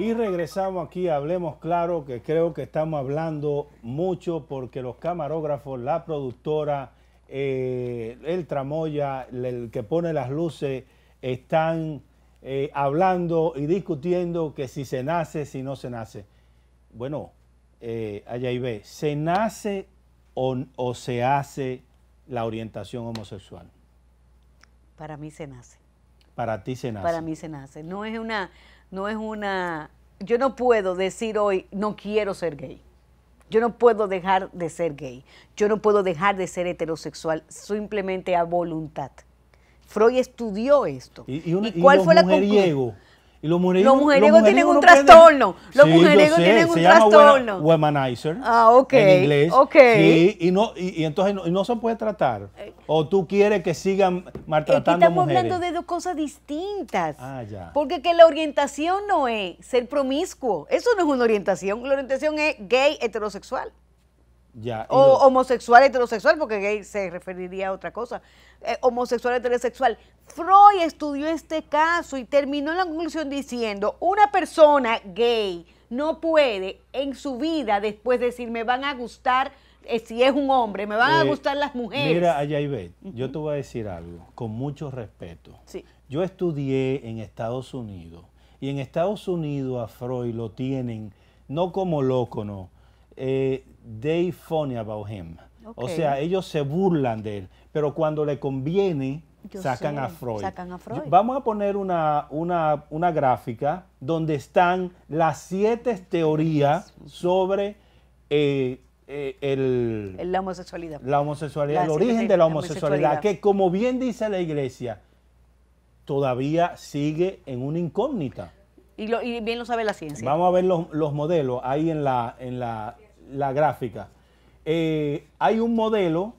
Y regresamos aquí, hablemos claro, que creo que estamos hablando mucho porque los camarógrafos, la productora, eh, el tramoya, el que pone las luces, están eh, hablando y discutiendo que si se nace, si no se nace. Bueno, eh, allá ¿se nace o se hace la orientación homosexual? Para mí se nace. Para ti se nace. Para mí se nace. No es una no es una... Yo no puedo decir hoy, no quiero ser gay. Yo no puedo dejar de ser gay. Yo no puedo dejar de ser heterosexual simplemente a voluntad. Freud estudió esto. ¿Y, cuál fue la conclusión? Y los mujeres los tienen un trastorno. Los mujeres tienen un trastorno. Womanizer. Ah, ok. En inglés. Sí, y, no, y, entonces no, se puede tratar. Eh. O tú quieres que sigan maltratando Aquí estamos hablando de dos cosas distintas. Ah, ya. Porque que la orientación no es ser promiscuo. Eso no es una orientación. La orientación es gay, heterosexual o homosexual, heterosexual, porque gay se referiría a otra cosa. Eh, homosexual, heterosexual. Freud estudió este caso y terminó la conclusión diciendo, una persona gay no puede en su vida después decir, me van a gustar, eh, si es un hombre, me van a eh, gustar las mujeres. Mira, allá yo te voy a decir algo, con mucho respeto. Yo estudié en Estados Unidos y en Estados Unidos a Freud lo tienen, no como loco, no they about him. O sea, ellos se burlan de él, pero cuando le conviene, sacan a, Freud. Vamos a poner una, gráfica donde están las siete teorías sobre eh, eh, el, la homosexualidad. La homosexualidad, el origen de la homosexualidad, que como bien dice la iglesia, todavía sigue en una incógnita. Y, bien lo sabe la ciencia. Vamos a ver los, los modelos ahí en la, en la, la gráfica. Eh, hay un modelo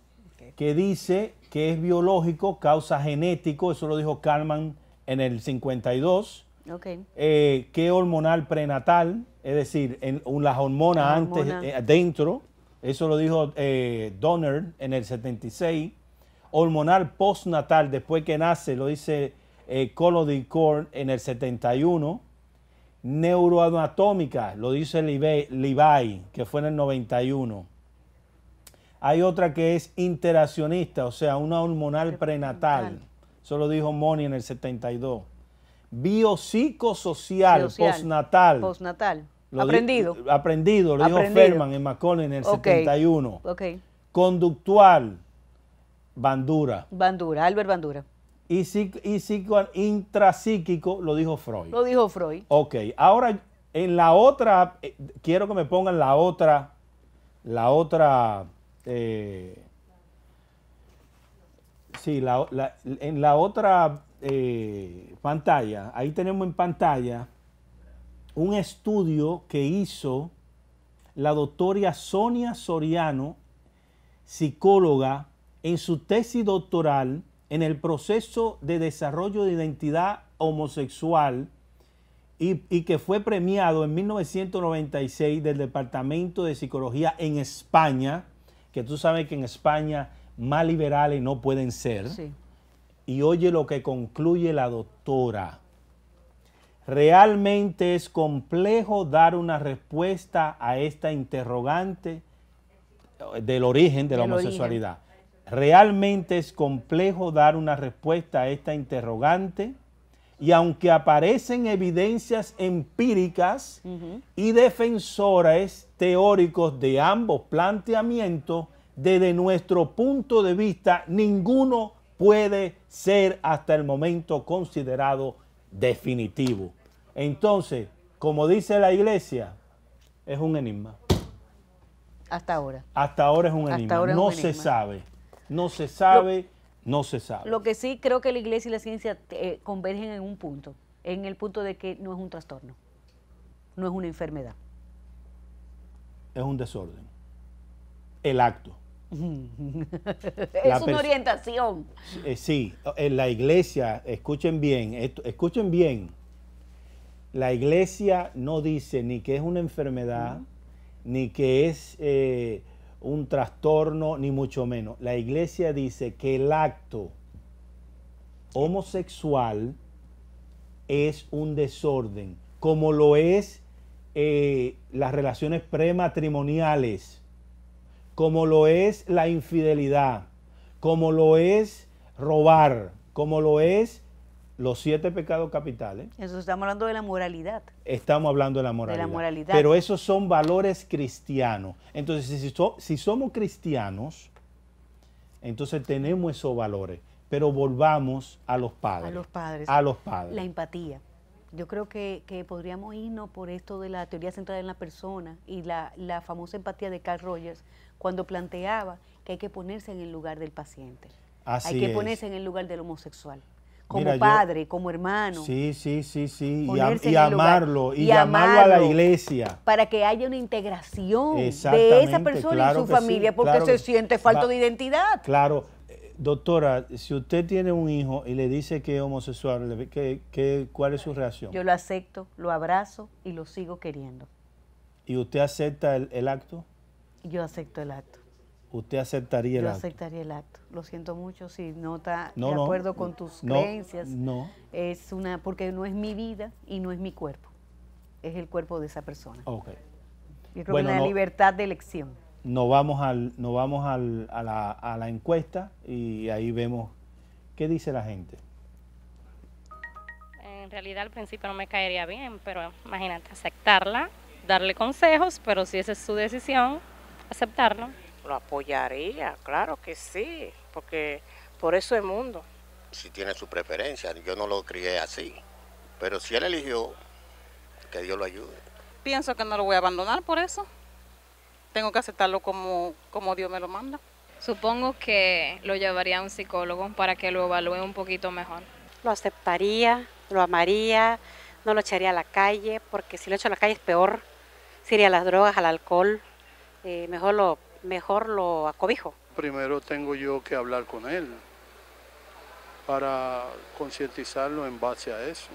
que dice que es biológico, causa genético, eso lo dijo Kalman en el 52, okay. Eh, que hormonal prenatal, es decir, en, las hormonas antes, eh, dentro, eso lo dijo Donner en el 76, hormonal postnatal, después que nace, lo dice Colody Corn en el 71, neuroanatómica, lo dice Levi, que fue en el 91. Hay otra que es interaccionista, o sea, una hormonal prenatal. Eso lo dijo Moni en el 72. Biopsicosocial, postnatal. Postnatal. aprendido. aprendido, lo dijo Ferman en Macaulay en el 71. Conductual, Bandura. Bandura, Albert Bandura y, y intrapsíquico lo dijo Freud. Lo dijo Freud. Ok, ahora en la otra, eh, quiero que me pongan la otra, la otra, eh, sí, la, en la otra eh, pantalla, ahí tenemos en pantalla un estudio que hizo la doctora Sonia Soriano, psicóloga, en su tesis doctoral en el proceso de desarrollo de identidad homosexual y, que fue premiado en 1996 del Departamento de Psicología en España, que tú sabes que en España más liberales no pueden ser. Y oye lo que concluye la doctora. Realmente es complejo dar una respuesta a esta interrogante del origen de la homosexualidad. Realmente es complejo dar una respuesta a esta interrogante y aunque aparecen evidencias empíricas y defensores teóricos de ambos planteamientos, desde nuestro punto de vista, ninguno puede ser hasta el momento considerado definitivo. Entonces, como dice la iglesia, es un enigma. Hasta ahora. Hasta ahora es un enigma. no se sabe no se sabe, no se sabe. Lo que sí creo que la iglesia y la ciencia eh, convergen en un punto, en el punto de que no es un trastorno, no es una enfermedad. Es un desorden. El acto. es una orientación. Eh, sí, en eh, la iglesia, escuchen bien, escuchen bien. La iglesia no dice ni que es una enfermedad, ni que es un trastorno, ni mucho menos. La iglesia dice que el acto homosexual es un desorden, como lo es eh, las relaciones prematrimoniales, como lo es la infidelidad, como lo es robar, como lo es los siete pecados capitales. Eso estamos hablando de la moralidad. Estamos hablando de la moralidad. la moralidad. Pero esos son valores cristianos. Entonces, si, somos cristianos, entonces tenemos esos valores. Pero volvamos a los padres. A los padres. A los padres. La empatía. Yo creo que, podríamos irnos por esto de la teoría centrada en la persona y la, famosa empatía de Carl Rogers cuando planteaba que hay que ponerse en el lugar del paciente. Así hay que ponerse en el lugar del homosexual como padre, como hermano. Sí, sí, sí, sí. Y, amarlo, y, amarlo a la iglesia. Para que haya una integración de esa persona y su familia, porque se siente falto de identidad. Claro. Eh, doctora, si usted tiene un hijo y le dice que es homosexual, cuál es su reacción? Yo lo acepto, lo abrazo y lo sigo queriendo. ¿Y usted acepta el acto? Yo acepto el acto usted aceptaría el Yo aceptaría el acto. Lo siento mucho si no está de acuerdo con tus creencias. No. Es una, porque no es mi vida y no es mi cuerpo. Es el cuerpo de esa persona. Ok. Yo creo que la libertad de elección. Nos vamos, al, vamos a la encuesta y ahí vemos qué dice la gente. En realidad al principio no me caería bien, pero imagínate, aceptarla, darle consejos, pero si esa es su decisión, aceptarlo. Lo apoyaría, claro que sí, porque por eso el mundo. Si tiene su preferencia, yo no lo crié así, pero si él eligió, que Dios lo ayude. Pienso que no lo voy a abandonar por eso. Tengo que aceptarlo como, como Dios me lo manda. Supongo que lo llevaría a un psicólogo para que lo evalúe un poquito mejor. Lo aceptaría, lo amaría, no lo echaría a la calle, porque si lo echo a la calle es peor. sería las drogas, al alcohol. Eh, mejor lo mejor lo acobijo. Primero tengo yo que hablar con él para concientizarlo en base a eso.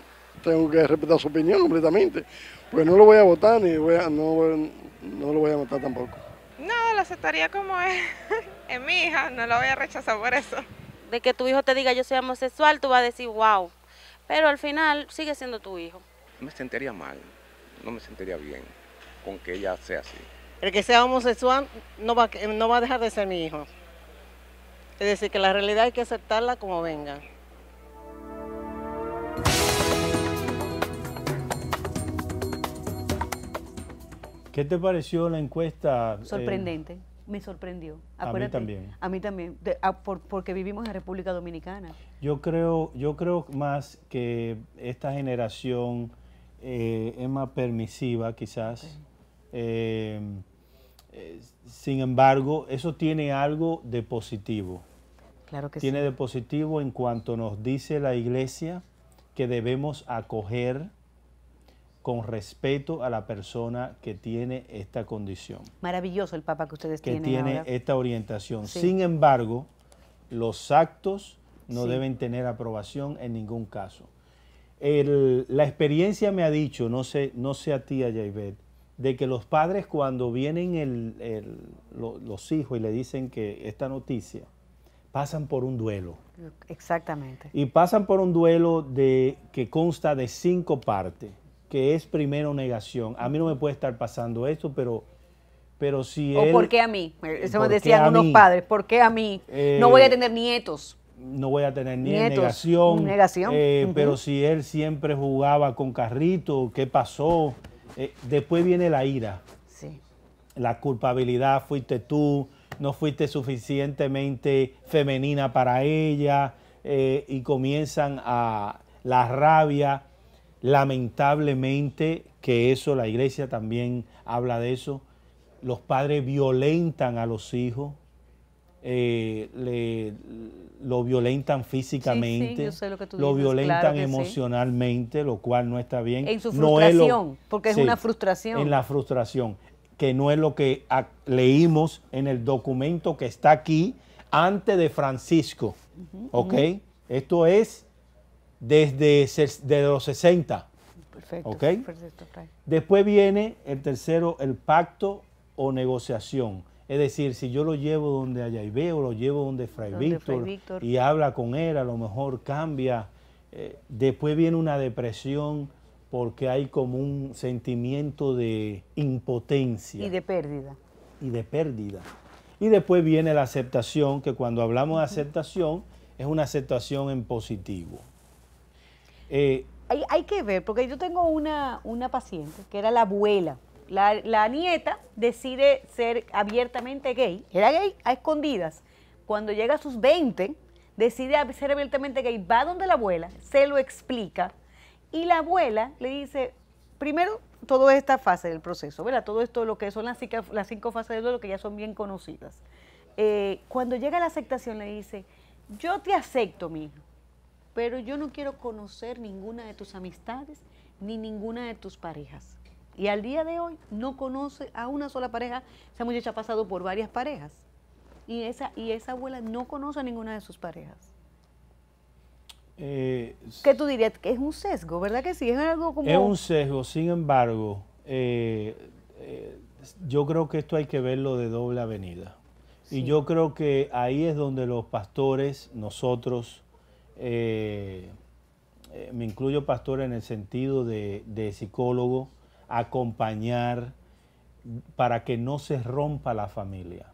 Tengo que respetar su opinión completamente, pues no lo voy a votar ni voy no, lo voy a votar tampoco. No, lo aceptaría como es, es mi hija, no la voy a rechazar por eso. De que tu hijo te diga yo soy homosexual, tú vas a decir wow, pero al final sigue siendo tu hijo. Me sentiría mal, no me sentiría bien con que ella sea así que sea homosexual no va, a dejar de ser mi hijo. Es decir, que la realidad hay que aceptarla como venga. ¿Qué te pareció la encuesta? Eh, Sorprendente, me sorprendió. a mí también. A mí también, ah, porque vivimos en República Dominicana. Yo creo, yo creo más que esta generación eh, es más permisiva quizás. Eh, eh, sin embargo, eso tiene algo de positivo. Claro que tiene de positivo en cuanto nos dice la iglesia que debemos acoger con respeto a la persona que tiene esta condición. Maravilloso el Papa que ustedes que tienen. Que tiene esta orientación. Sin embargo, los actos no deben tener aprobación en ningún caso. la experiencia me ha dicho, no sé, no sé a ti, Ayaybet, de que los padres cuando vienen los hijos y le dicen que esta noticia, pasan por un duelo. Exactamente. Y pasan por un duelo de, que consta de cinco partes, que es primero negación. A mí no me puede estar pasando esto, pero... Pero si ¿O por qué a mí? Eso me decían unos padres. ¿Por qué a mí? Eh, no voy a tener nietos no voy a tener Nietos, negación. negación. Eh, pero si él siempre jugaba con carrito, ¿qué pasó? Eh, después viene la ira. Sí. La culpabilidad, fuiste tú, no fuiste suficientemente femenina para ella, eh, y comienzan a la rabia. Lamentablemente, que eso, la iglesia también habla de eso. Los padres violentan a los hijos, eh, lo violentan físicamente, lo, violentan emocionalmente, lo cual no está bien. En su frustración, porque es una frustración. En la frustración, que no es lo que leímos en el documento que está aquí antes de Francisco, Esto es desde, los 60. Perfecto, Después viene el tercero, el pacto o negociación es decir, si yo lo llevo donde y o lo llevo donde Fray, Víctor, y habla con él, a lo mejor cambia. Eh, después viene una depresión porque hay como un sentimiento de impotencia. Y de pérdida. Y de pérdida. Y después viene la aceptación, que cuando hablamos de aceptación es una aceptación en positivo. hay, que ver, porque yo tengo una, una paciente que era la abuela la, nieta decide ser abiertamente gay. Era gay a escondidas. Cuando llega a sus 20, decide ser abiertamente gay. Va donde la abuela, se lo explica. Y la abuela le dice, primero, toda esta fase del proceso, ¿verdad? Todo esto, lo que son las cinco, las cinco fases de lo que ya son bien conocidas. Eh, cuando llega la aceptación le dice, yo te acepto, mi hijo, pero yo no quiero conocer ninguna de tus amistades ni ninguna de tus parejas. Y al día de hoy no conoce a una sola pareja. Esa muchacha ha pasado por varias parejas. Y esa, y esa abuela no conoce a ninguna de sus parejas. Eh, ¿Qué tú dirías? Que es un sesgo, ¿verdad que sí? Es algo como... Es un sesgo, sin embargo, eh, eh, yo creo que esto hay que verlo de doble avenida. Y yo creo que ahí es donde los pastores, nosotros, me incluyo pastor en el sentido de psicólogo, acompañar para que no se rompa la familia.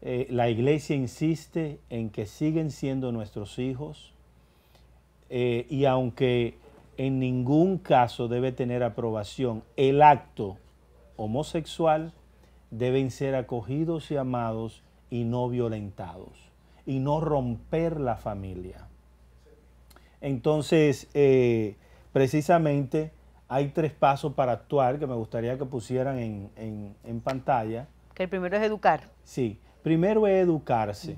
Eh, la iglesia insiste en que siguen siendo nuestros hijos eh, y aunque en ningún caso debe tener aprobación el acto homosexual, deben ser acogidos y amados y no violentados y no romper la familia. Entonces, eh, precisamente hay tres pasos para actuar que me gustaría que pusieran en, pantalla. Que el primero es educar. Sí, primero es educarse.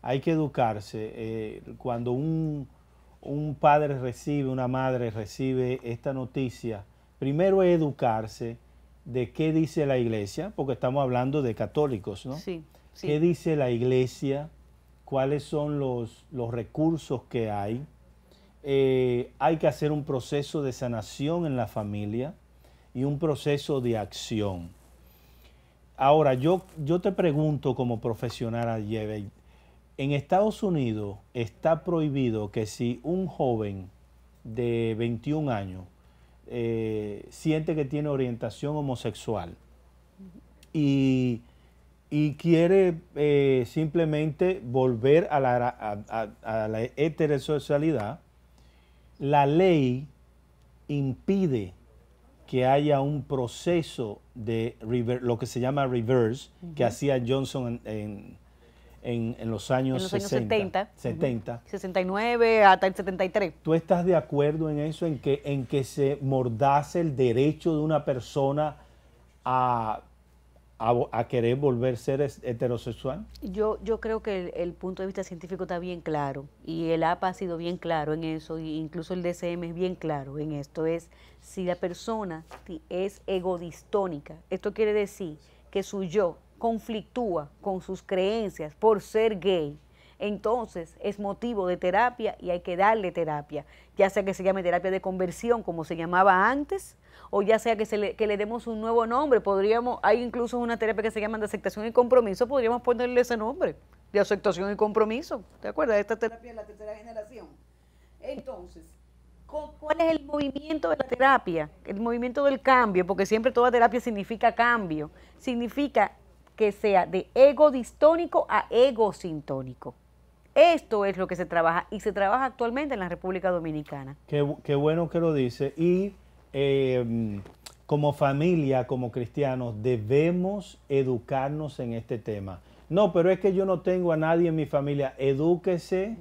Hay que educarse. Eh, cuando un, padre recibe, una madre recibe esta noticia, primero es educarse de qué dice la iglesia, porque estamos hablando de católicos, ¿no? Sí. ¿Qué dice la iglesia? ¿Cuáles son los, los recursos que hay? Eh, hay que hacer un proceso de sanación en la familia y un proceso de acción. Ahora, yo, yo te pregunto como profesional, ayer, en Estados Unidos está prohibido que si un joven de 21 años eh, siente que tiene orientación homosexual y, quiere eh, simplemente volver a a la heterosexualidad, la ley impide que haya un proceso de lo que se llama reverse, que hacía Johnson en, los años, 60, 70, 70. 69 hasta el 73. ¿Tú estás de acuerdo en eso, en que, en que se mordase el derecho de una persona a a, querer volver a ser heterosexual? Yo, yo creo que el, punto de vista científico está bien claro y el APA ha sido bien claro en eso, e incluso el DCM es bien claro en esto, es si la persona es egodistónica, esto quiere decir que su yo conflictúa con sus creencias por ser gay, entonces es motivo de terapia y hay que darle terapia, ya sea que se llame terapia de conversión como se llamaba antes, o ya sea que, se le, que le demos un nuevo nombre, podríamos, hay incluso una terapia que se llama de aceptación y compromiso, podríamos ponerle ese nombre, de aceptación y compromiso, ¿te acuerdas? Esta terapia de la tercera generación. Entonces, ¿cuál es el movimiento de la terapia? El movimiento del cambio, porque siempre toda terapia significa cambio, significa que sea de ego distónico a ego sintónico. Esto es lo que se trabaja y se trabaja actualmente en la República Dominicana. Qué, bueno que lo dice. Y em, como familia, como cristianos, debemos educarnos en este tema. No, pero es que yo no tengo a nadie en mi familia. Edúquese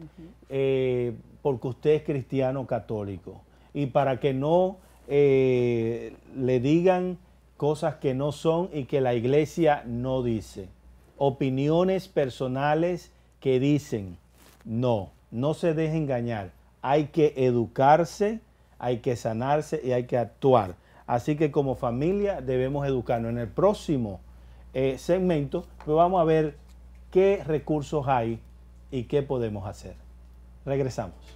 eh, porque usted es cristiano católico. Y para que no eh, le digan cosas que no son y que la iglesia no dice. Opiniones personales que dicen no, no se deje engañar. Hay que educarse, hay que sanarse y hay que actuar. Así que como familia debemos educarnos. En el próximo eh, segmento pues vamos a ver qué recursos hay y qué podemos hacer. Regresamos.